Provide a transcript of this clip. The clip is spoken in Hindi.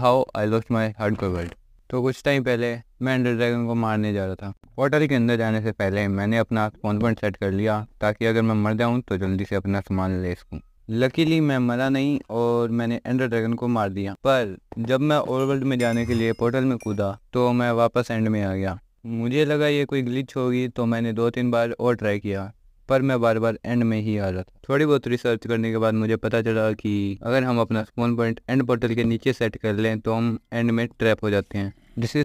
how I lost my hard core world तो कुछ टाइम पहले मैं अंडर ड्रैगन को मारने जा रहा था पोर्टल के अंदर जाने से पहले मैंने अपना फोन पॉइंट सेट कर लिया ताकि अगर मैं मर जाऊँ तो जल्दी से अपना सामान ले सकूँ लकीली मैं मरा नहीं और मैंने एंडर ड्रैगन को मार दिया पर जब मैं ओवर वर्ल्ड में जाने के लिए पोर्टल में कूदा तो मैं वापस एंड में आ गया मुझे लगा ये कोई ग्लिच होगी तो मैंने दो तीन बार और ट्राई किया पर मैं बार बार एंड में ही आ रहा था थोड़ी बहुत रिसर्च करने के बाद मुझे पता चला कि अगर हम अपना स्पोन पॉइंट एंड पोर्टल के नीचे सेट कर लें तो हम एंड में ट्रैप हो जाते हैं जिससे